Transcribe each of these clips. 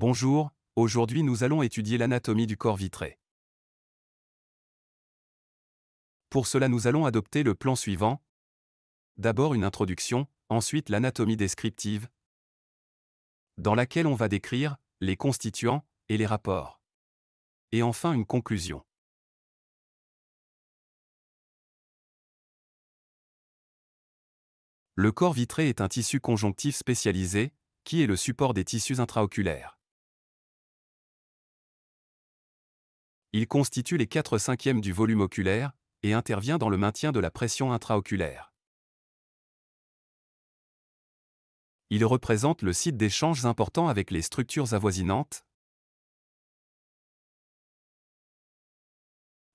Bonjour, aujourd'hui nous allons étudier l'anatomie du corps vitré. Pour cela nous allons adopter le plan suivant. D'abord une introduction, ensuite l'anatomie descriptive, dans laquelle on va décrire les constituants et les rapports. Et enfin une conclusion. Le corps vitré est un tissu conjonctif spécialisé, qui est le support des tissus intraoculaires. Il constitue les 4 cinquièmes du volume oculaire et intervient dans le maintien de la pression intraoculaire. Il représente le site d'échanges importants avec les structures avoisinantes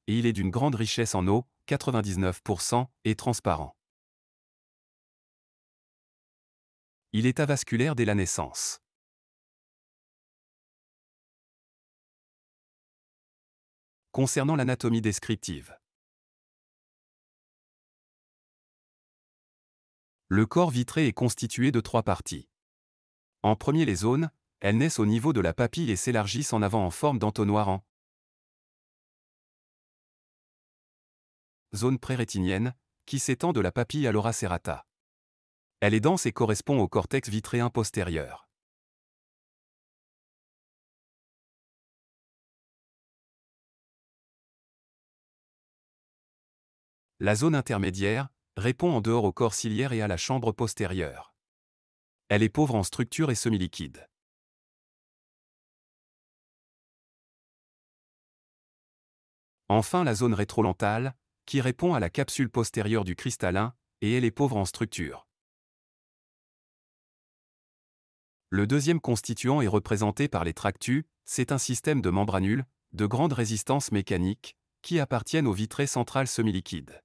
et il est d'une grande richesse en eau, 99%, et transparent. Il est avasculaire dès la naissance. concernant l'anatomie descriptive. Le corps vitré est constitué de trois parties. En premier les zones, elles naissent au niveau de la papille et s'élargissent en avant en forme d'entonnoir en zone prérétinienne, qui s'étend de la papille à l'aura serrata. Elle est dense et correspond au cortex vitréen postérieur. La zone intermédiaire répond en dehors au corps ciliaire et à la chambre postérieure. Elle est pauvre en structure et semi-liquide. Enfin la zone rétrolentale, qui répond à la capsule postérieure du cristallin, et elle est pauvre en structure. Le deuxième constituant est représenté par les tractus, c'est un système de membranules, de grande résistance mécanique, qui appartiennent au vitré central semi liquide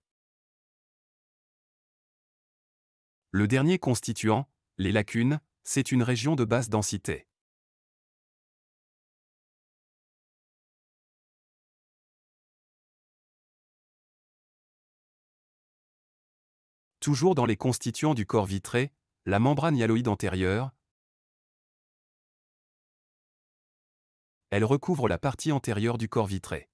Le dernier constituant, les lacunes, c'est une région de basse densité. Toujours dans les constituants du corps vitré, la membrane hyaloïde antérieure, elle recouvre la partie antérieure du corps vitré.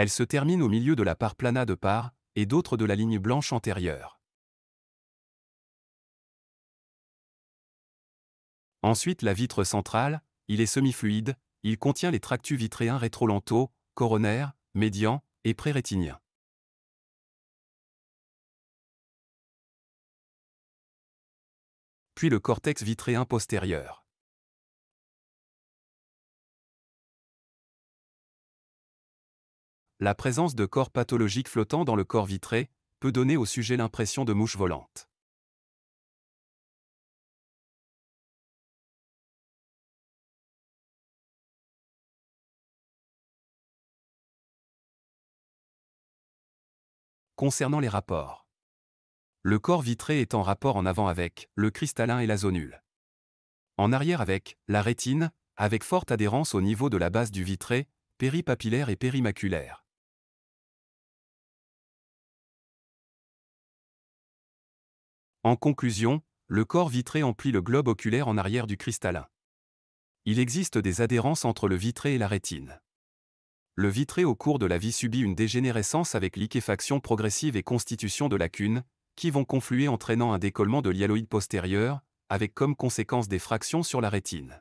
Elle se termine au milieu de la part plana de part, et d'autres de la ligne blanche antérieure. Ensuite la vitre centrale, il est semi-fluide, il contient les tractus vitréens rétrolentaux, coronaires, médians et pré-rétiniens. Puis le cortex vitréen postérieur. la présence de corps pathologiques flottants dans le corps vitré peut donner au sujet l'impression de mouches volantes. Concernant les rapports. Le corps vitré est en rapport en avant avec le cristallin et la zonule. En arrière avec la rétine, avec forte adhérence au niveau de la base du vitré, péripapillaire et périmaculaire. En conclusion, le corps vitré emplit le globe oculaire en arrière du cristallin. Il existe des adhérences entre le vitré et la rétine. Le vitré au cours de la vie subit une dégénérescence avec liquéfaction progressive et constitution de lacunes, qui vont confluer entraînant un décollement de l'hyaloïde postérieur, avec comme conséquence des fractions sur la rétine.